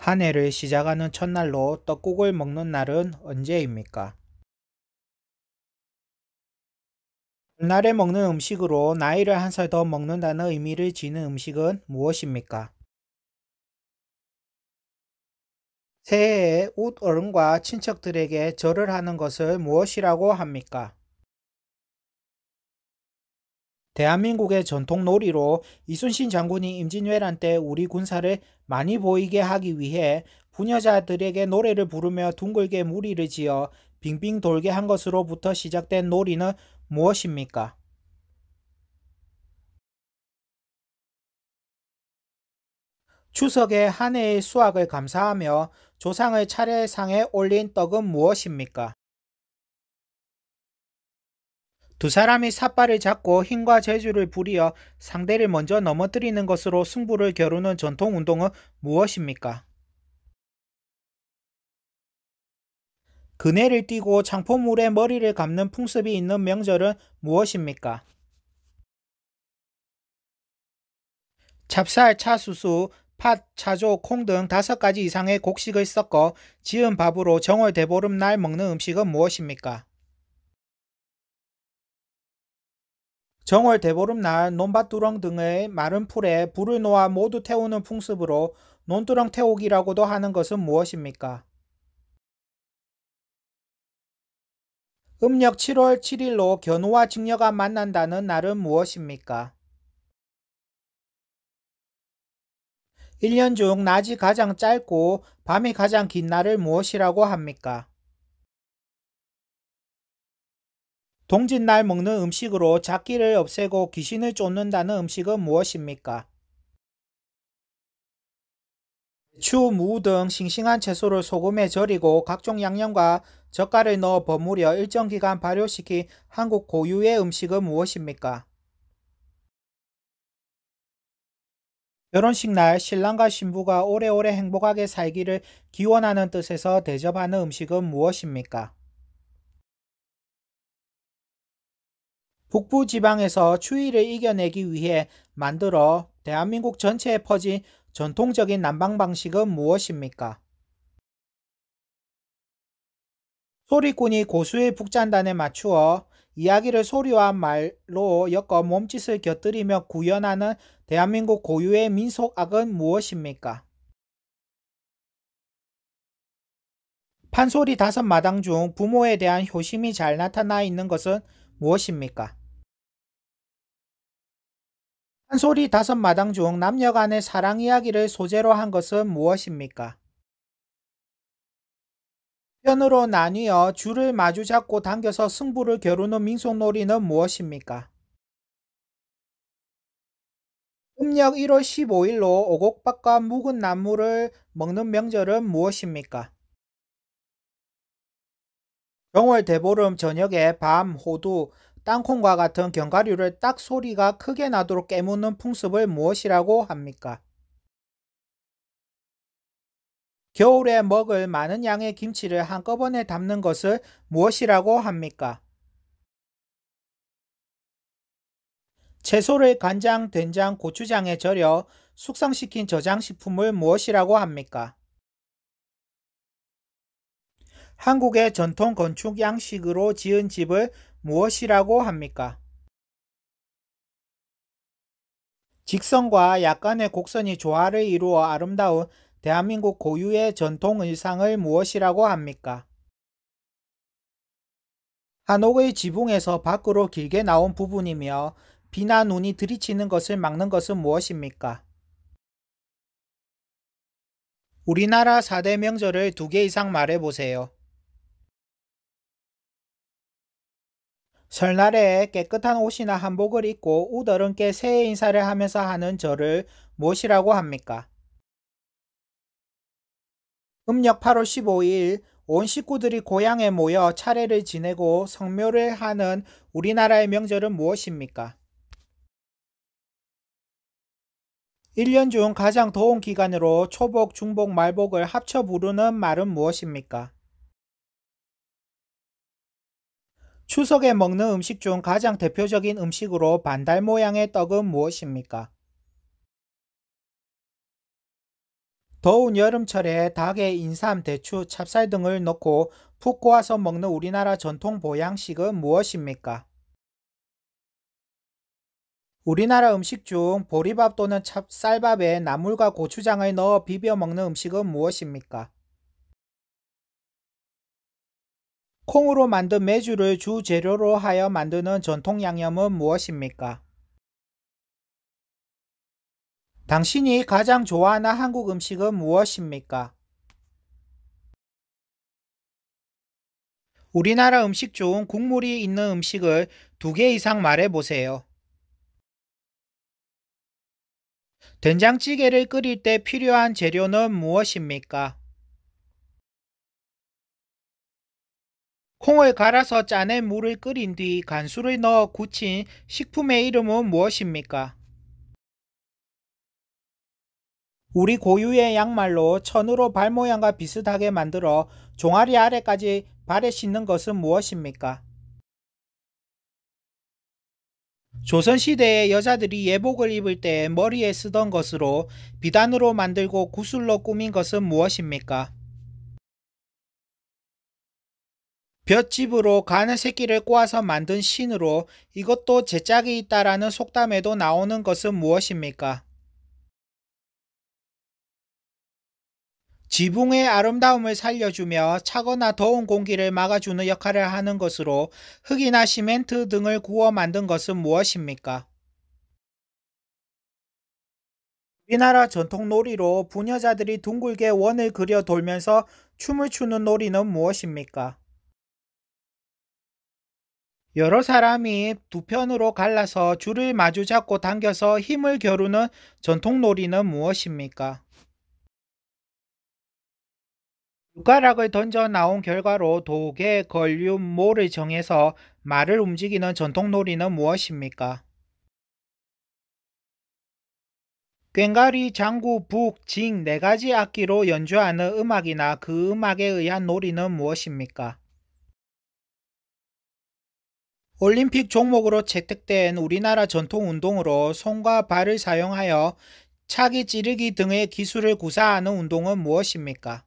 한 해를 시작하는 첫날로 떡국을 먹는 날은 언제입니까? 날에 먹는 음식으로 나이를 한 살 더 먹는다는 의미를 지닌 음식은 무엇입니까? 새해에 옷 어른과 친척들에게 절을 하는 것을 무엇이라고 합니까? 대한민국의 전통 놀이로 이순신 장군이 임진왜란 때 우리 군사를 많이 보이게 하기 위해 부녀자들에게 노래를 부르며 둥글게 무리를 지어 빙빙 돌게 한 것으로부터 시작된 놀이는 무엇입니까? 추석에 한 해의 수확을 감사하며 조상의 차례상에 올린 떡은 무엇입니까? 두 사람이 삿발을 잡고 힘과 재주를 부리어 상대를 먼저 넘어뜨리는 것으로 승부를 겨루는 전통 운동은 무엇입니까? 그네를 띠고창포물에 머리를 감는 풍습이 있는 명절은 무엇입니까? 찹쌀, 차수수, 팥, 차조, 콩 등 다섯 가지 이상의 곡식을 섞어 지은 밥으로 정월 대보름 날 먹는 음식은 무엇입니까? 정월 대보름날 논밭두렁 등의 마른 풀에 불을 놓아 모두 태우는 풍습으로 논두렁 태우기라고도 하는 것은 무엇입니까? 음력 7월 7일로 견우와 직녀가 만난다는 날은 무엇입니까? 1년 중 낮이 가장 짧고 밤이 가장 긴 날을 무엇이라고 합니까? 동짓날 먹는 음식으로 잡기를 없애고 귀신을 쫓는다는 음식은 무엇입니까? 추, 무 등 싱싱한 채소를 소금에 절이고 각종 양념과 젓갈을 넣어 버무려 일정 기간 발효시키 한국 고유의 음식은 무엇입니까? 결혼식 날 신랑과 신부가 오래오래 행복하게 살기를 기원하는 뜻에서 대접하는 음식은 무엇입니까? 북부 지방에서 추위를 이겨내기 위해 만들어 대한민국 전체에 퍼진 전통적인 난방 방식은 무엇입니까? 소리꾼이 고수의 북잔단에 맞추어 이야기를 소리와 말로 엮어 몸짓을 곁들이며 구현하는 대한민국 고유의 민속악은 무엇입니까? 판소리 다섯 마당 중 부모에 대한 효심이 잘 나타나 있는 것은 무엇입니까? 한소리 다섯 마당 중 남녀 간의 사랑 이야기를 소재로 한 것은 무엇입니까? 편으로 나뉘어 줄을 마주 잡고 당겨서 승부를 겨루는 민속놀이는 무엇입니까? 음력 1월 15일로 오곡밥과 묵은 나물을 먹는 명절은 무엇입니까? 경월 대보름 저녁에 밤, 호두, 땅콩과 같은 견과류를 딱 소리가 크게 나도록 깨무는 풍습을 무엇이라고 합니까? 겨울에 먹을 많은 양의 김치를 한꺼번에 담는 것을 무엇이라고 합니까? 채소를 간장, 된장, 고추장에 절여 숙성시킨 저장식품을 무엇이라고 합니까? 한국의 전통 건축 양식으로 지은 집을 무엇이라고 합니까? 직선과 약간의 곡선이 조화를 이루어 아름다운 대한민국 고유의 전통 의상을 무엇이라고 합니까? 한옥의 지붕에서 밖으로 길게 나온 부분이며 비나 눈이 들이치는 것을 막는 것은 무엇입니까? 우리나라 4대 명절을 두 개 이상 말해보세요. 설날에 깨끗한 옷이나 한복을 입고 우더른께 새해 인사를 하면서 하는 절을 무엇이라고 합니까? 음력 8월 15일 온 식구들이 고향에 모여 차례를 지내고 성묘를 하는 우리나라의 명절은 무엇입니까? 1년 중 가장 더운 기간으로 초복, 중복, 말복을 합쳐 부르는 말은 무엇입니까? 추석에 먹는 음식 중 가장 대표적인 음식으로 반달 모양의 떡은 무엇입니까? 더운 여름철에 닭에 인삼, 대추, 찹쌀 등을 넣고 푹 고아서 먹는 우리나라 전통 보양식은 무엇입니까? 우리나라 음식 중 보리밥 또는 찹쌀밥에 나물과 고추장을 넣어 비벼 먹는 음식은 무엇입니까? 콩으로 만든 메주를 주재료로 하여 만드는 전통 양념은 무엇입니까? 당신이 가장 좋아하는 한국 음식은 무엇입니까? 우리나라 음식 중 국물이 있는 음식을 두 개 이상 말해 보세요. 된장찌개를 끓일 때 필요한 재료는 무엇입니까? 콩을 갈아서 짜낸 물을 끓인 뒤 간수를 넣어 굳힌 식품의 이름은 무엇입니까? 우리 고유의 양말로 천으로 발모양과 비슷하게 만들어 종아리 아래까지 발에 신는 것은 무엇입니까? 조선시대의 여자들이 예복을 입을 때 머리에 쓰던 것으로 비단으로 만들고 구슬로 꾸민 것은 무엇입니까? 볏짚으로 가는 새끼를 꼬아서 만든 신으로 이것도 제짝이 있다라는 속담에도 나오는 것은 무엇입니까? 지붕의 아름다움을 살려주며 차거나 더운 공기를 막아주는 역할을 하는 것으로 흙이나 시멘트 등을 구워 만든 것은 무엇입니까? 우리나라 전통 놀이로 부녀자들이 둥글게 원을 그려 돌면서 춤을 추는 놀이는 무엇입니까? 여러 사람이 두 편으로 갈라서 줄을 마주 잡고 당겨서 힘을 겨루는 전통놀이는 무엇입니까? 육가락을 던져 나온 결과로 도계, 걸륨, 모를 정해서 말을 움직이는 전통놀이는 무엇입니까? 꽹과리, 장구, 북, 징 네 가지 악기로 연주하는 음악이나 그 음악에 의한 놀이는 무엇입니까? 올림픽 종목으로 채택된 우리나라 전통 운동으로 손과 발을 사용하여 차기 찌르기 등의 기술을 구사하는 운동은 무엇입니까?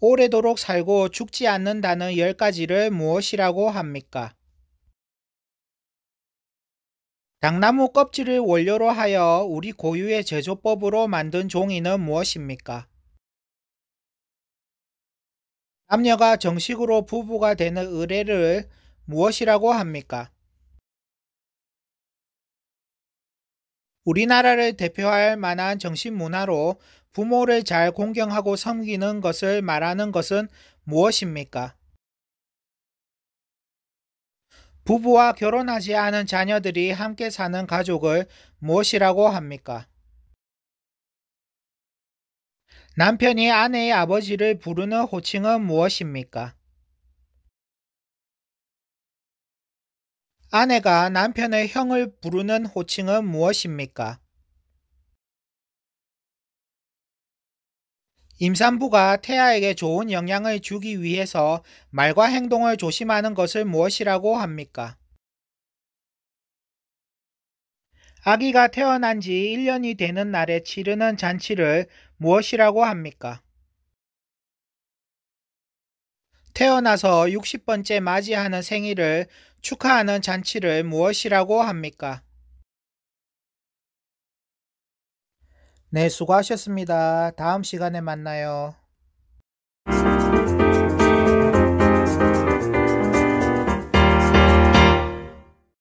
오래도록 살고 죽지 않는다는 10가지를 무엇이라고 합니까? 당나무 껍질을 원료로 하여 우리 고유의 제조법으로 만든 종이는 무엇입니까? 남녀가 정식으로 부부가 되는 의례를 무엇이라고 합니까? 우리나라를 대표할 만한 정신 문화로 부모를 잘 공경하고 섬기는 것을 말하는 것은 무엇입니까? 부부와 결혼하지 않은 자녀들이 함께 사는 가족을 무엇이라고 합니까? 남편이 아내의 아버지를 부르는 호칭은 무엇입니까? 아내가 남편의 형을 부르는 호칭은 무엇입니까? 임산부가 태아에게 좋은 영향을 주기 위해서 말과 행동을 조심하는 것을 무엇이라고 합니까? 아기가 태어난 지 1년이 되는 날에 치르는 잔치를 무엇이라고 합니까? 태어나서 60번째 맞이하는 생일을 축하하는 잔치를 무엇이라고 합니까? 네, 수고하셨습니다. 다음 시간에 만나요.